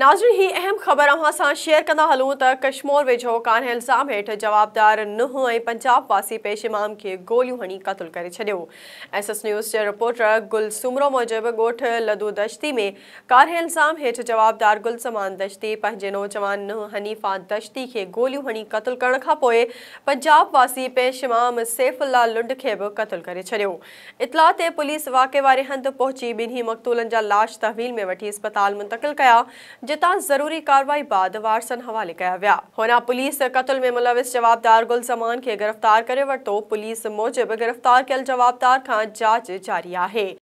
नाज़न ही अहम ख़बर असां शेयर कंदा हलूँ त कश्मोर वेझो कान इल्ज़ाम हेठ जवाबदार नुह ए पंजाब वासी पेश इमाम के गोलियूं हणी क़तलु कर छॾियो एस एस न्यूज़ के रिपोर्टर गुल सुमरो मूजिबि गोठ लदू दश्ती में कारे इल्ज़ाम हेठ जवाबदार गुलसमान दश्ती पंहिंजे नौजवान नुह हनीफ़ा दश्ती के गोलियूं हणी क़तलु कर खां पोइ पंजाब वासी पेशेमाम सेफुल्ला लुंड के भी क़तलु कर छडि॒यो इतला पुलिस वाकेवारे हंध हंधु बिन्हीं ॿिन्ही जहा लाश तहवील में वठी अस्पताल मुंतकिल कया जिता ज़रूरी कार्रवाई बाद वारसन हवाले कया विया होना पुलिस कत्ल में मुलविस जवाबदार गुलज़मान के गिरफ़्तार करे वरतो पुलिस मूजिब गिरफ़्तार कल जवाबदार का जांच जारी है